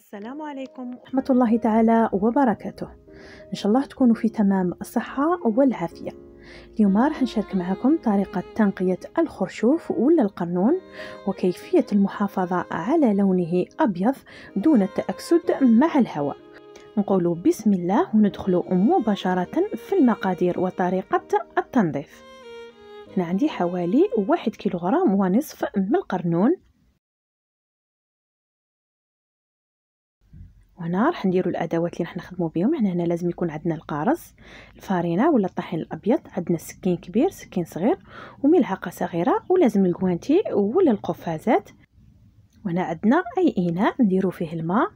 السلام عليكم ورحمة الله تعالى وبركاته إن شاء الله تكونوا في تمام الصحة والعافية اليوم راح نشارك معكم طريقة تنقية الخرشوف ولا القرنون وكيفية المحافظة على لونه أبيض دون التأكسد مع الهواء نقول بسم الله وندخل مباشرة في المقادير وطريقة التنظيف هنا عندي حوالي واحد كيلوغرام ونصف من القرنون وهنا راح نديرو الادوات اللي راح نخدمو بهم يعني هنا لازم يكون عندنا القارص الفارينه ولا الطحين الابيض عندنا سكين كبير سكين صغير وملعقه صغيره ولازم الكوانتي ولا القفازات وهنا عندنا اي اناء نديرو فيه الماء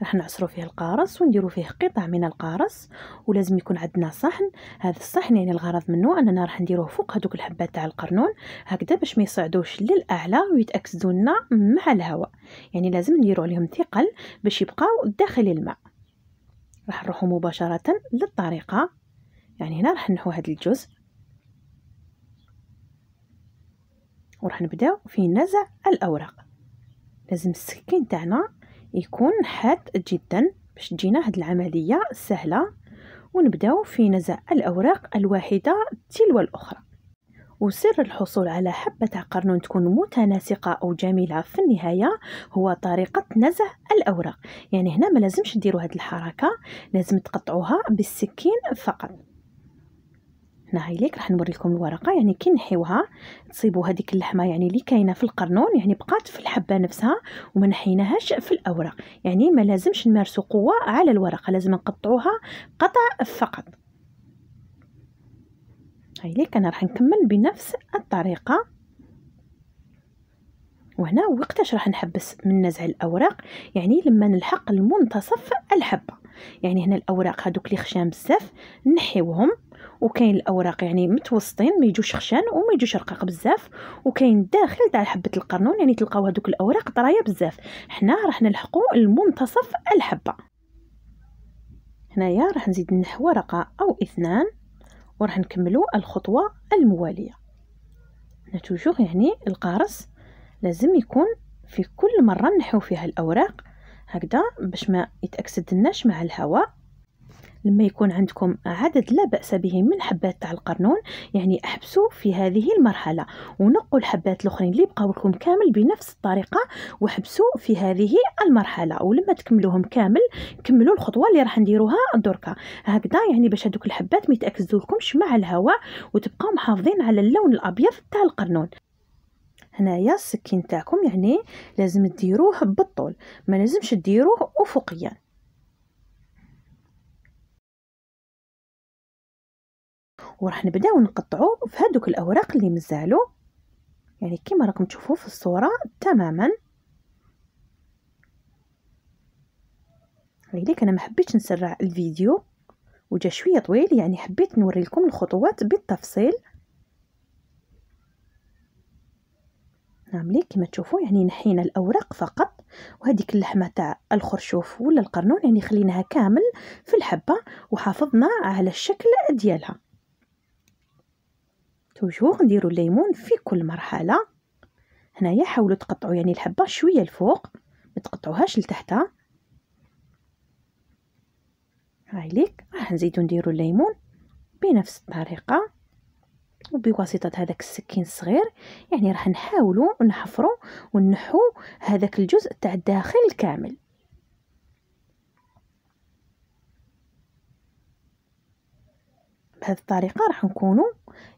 راح نعصرو فيه القارص ونديرو فيه قطع من القارص ولازم يكون عندنا صحن هذا الصحن يعني الغرض منه اننا راح نديروه فوق هذوك الحبات تاع القرنون هكذا باش ما يصعدوش للاعلى ويتاكسدوا لنا مع الهواء يعني لازم نديرو عليهم ثقل باش يبقاو داخل الماء راح نروحو مباشره للطريقه يعني هنا راح نحو هذا الجزء وراح نبداو في نزع الاوراق لازم السكين تاعنا يكون حاد جدا باش تجينا هاد العملية سهلة ونبداو في نزع الأوراق الواحدة تلو الأخرى وسر الحصول على حبة قرنون تكون متناسقة أو جميلة في النهاية هو طريقة نزع الأوراق يعني هنا ما لازمش ديروا هذه الحركة لازم تقطعوها بالسكين فقط هنا هايليك راح نوريكم الورقه يعني كي نحيوها تصيبوا هذيك اللحمه يعني اللي كاينه في القرنون يعني بقات في الحبه نفسها وما نحيناهاش في الاوراق يعني ما لازمش نمارسوا قوه على الورقه لازم نقطعوها قطع فقط هايليك انا راح نكمل بنفس الطريقه وهنا وقتاش راح نحبس من نزع الاوراق يعني لما نلحق المنتصف الحبه يعني هنا الاوراق هذوك اللي خشان بزاف نحيوهم وكاين الاوراق يعني متوسطين ما يجوش خشان وما يجوش رقاق بزاف وكاين الداخل تاع حبه القرنون يعني تلقاو هذوك الاوراق طرايه بزاف حنا راح نلحقوا المنتصف الحبه هنايا راح نزيد نحو ورقه او اثنان وراح نكملوا الخطوه المواليه هنا توجور يعني القارص لازم يكون في كل مره نحو فيها الاوراق هكذا باش ما يتاكسد مع الهواء لما يكون عندكم عدد لا بأس به من حبات تاع القرنون يعني احبسوا في هذه المرحلة ونقوا الحبات الاخرين اللي بقاو لكم كامل بنفس الطريقة وحبسوا في هذه المرحلة ولما تكملوهم كامل كملوا الخطوة اللي راح نديروها دركا هكذا يعني باش هذوك الحبات ما يتأكزولكمش مع الهواء وتبقاو محافظين على اللون الابيض تاع القرنون هنايا السكين تاعكم يعني لازم ديروه بالطول ما لازمش ديروه افقيا وراح نبداو نقطعو في هذوك الاوراق اللي مزالو يعني كما راكم تشوفوا في الصوره تماما لذلك انا ما حبيتش نسرع الفيديو وجا شويه طويل يعني حبيت نوري لكم الخطوات بالتفصيل نعملي كما تشوفوا يعني نحينا الاوراق فقط وهذيك اللحمه تاع الخرشوف ولا القرنون يعني خليناها كامل في الحبه وحافظنا على الشكل ديالها توجور نديروا الليمون في كل مرحله هنايا حاولوا تقطعوا يعني الحبه شويه الفوق ما تقطعوهاش لتحتها هاي ليك راح نزيدو نديرو الليمون بنفس الطريقه وبواسطه هذاك السكين الصغير يعني راح نحاولوا نحفروا ونحو هذاك الجزء تاع الداخل كامل بهذه الطريقه راح نكونوا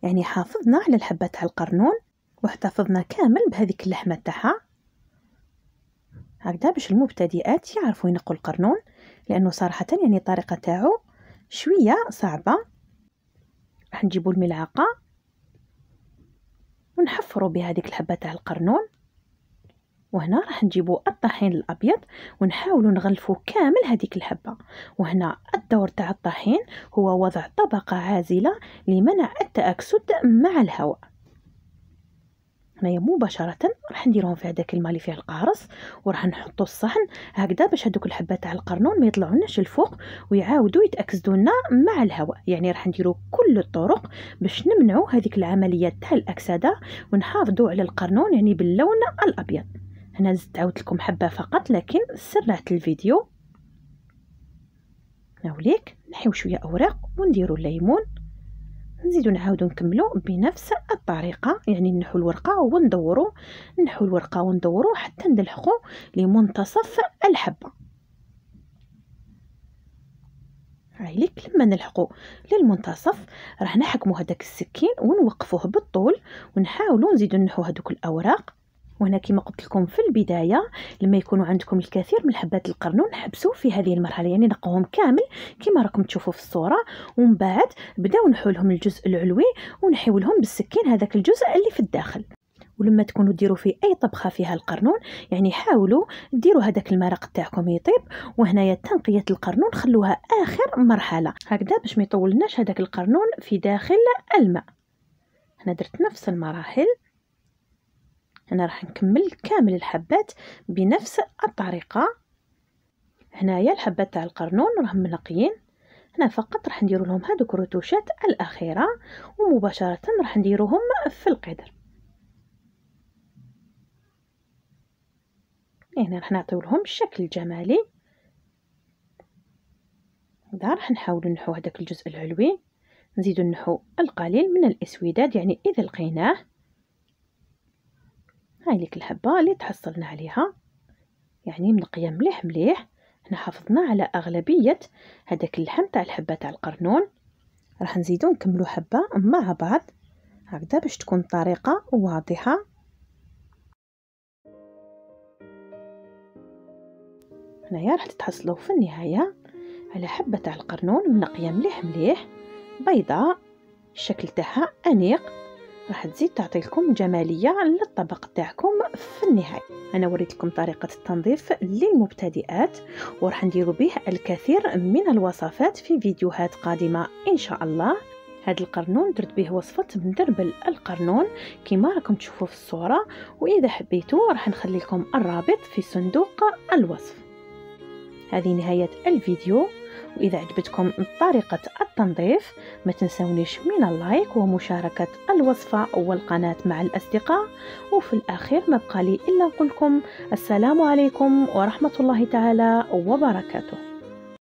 يعني حافظنا على الحبه تاع القرنون واحتفظنا كامل بهذيك اللحمه تاعها هكذا باش المبتدئات يعرفوا ينقوا القرنون لانه صراحه يعني الطريقه تاعو شويه صعبه راح نجيبوا الملعقه ونحفروا بهذيك الحبه تاع القرنون وهنا راح نجيبو الطحين الابيض ونحاولو نغلفو كامل هذيك الحبه وهنا الدور تاع الطحين هو وضع طبقه عازله لمنع التاكسد مع الهواء هنايا مباشره راح نديرهم في هذاك الماء اللي فيه القارص وراح نحطو الصحن هكذا باش هذوك الحبات تاع القرنون ما يطلعولناش الفوق ويعاودوا يتاكسدوا لنا مع الهواء يعني راح نديرو كل الطرق باش نمنعو هذيك العمليه تاع الاكسده ونحافظوا على القرنون يعني باللون الابيض هنا زدت عاودت لكم حبه فقط لكن سرعت الفيديو ناوليك نحيو شويه اوراق ونديروا الليمون نزيدو نعاودو نكملو بنفس الطريقه يعني نحو الورقه وندورو نحو الورقه وندورو حتى نلحقو لمنتصف الحبه عليك لما نلحقو للمنتصف راه نحكمو هداك السكين ونوقفوه بالطول ونحاولو نزيدو نحو هذوك الاوراق وهنا كما قلت لكم في البدايه لما يكونوا عندكم الكثير من حبات القرنون حبسوا في هذه المرحله يعني نقوهم كامل كما راكم تشوفوا في الصوره ومن بعد بداو نحولهم الجزء العلوي ونحيولهم بالسكين هذاك الجزء اللي في الداخل ولما تكونوا ديروا في اي طبخه فيها القرنون يعني حاولوا ديروا هذاك المرق تاعكم يطيب وهنايا تنقيه القرنون خلوها اخر مرحله هكذا باش ما يطولناش هذاك القرنون في داخل الماء هنا درت نفس المراحل هنا راح نكمل كامل الحبات بنفس الطريقه هنايا الحبات تاع القرنون راهم منقيين هنا فقط راح ندير لهم هذوك الرتوشات الاخيره ومباشره راح نديروهم في القدر هنا راح نعطيو لهم الشكل الجمالي هذا راح نحاولو نحو هذاك الجزء العلوي نزيدو نحو القليل من الاسوداد يعني اذا لقيناه هاي ليك الحبة اللي تحصلنا عليها يعني منقية مليح مليح هنا حافظنا على أغلبية هداك اللحم تاع الحبة تاع القرنون راح نزيدو نكملو حبة مع بعض هكذا باش تكون الطريقة واضحة هنايا راح تتحصلو في النهاية على حبة تاع القرنون منقية مليح مليح بيضاء الشكل تاعها أنيق راح تزيد تعطي لكم جماليه للطبق تاعكم في النهايه انا وريت لكم طريقه التنظيف للمبتدئات وراح ندير به الكثير من الوصفات في فيديوهات قادمه ان شاء الله هاد القرنون درت به وصفة مدربل القرنون كما راكم تشوفوا في الصورة وإذا حبيتوا راح نخلي لكم الرابط في صندوق الوصف هذه نهاية الفيديو وإذا عجبتكم طريقة التنظيف ما تنسونيش من اللايك ومشاركة الوصفة والقناة مع الأصدقاء وفي الأخير ما بقى لي إلا نقولكم السلام عليكم ورحمة الله تعالى وبركاته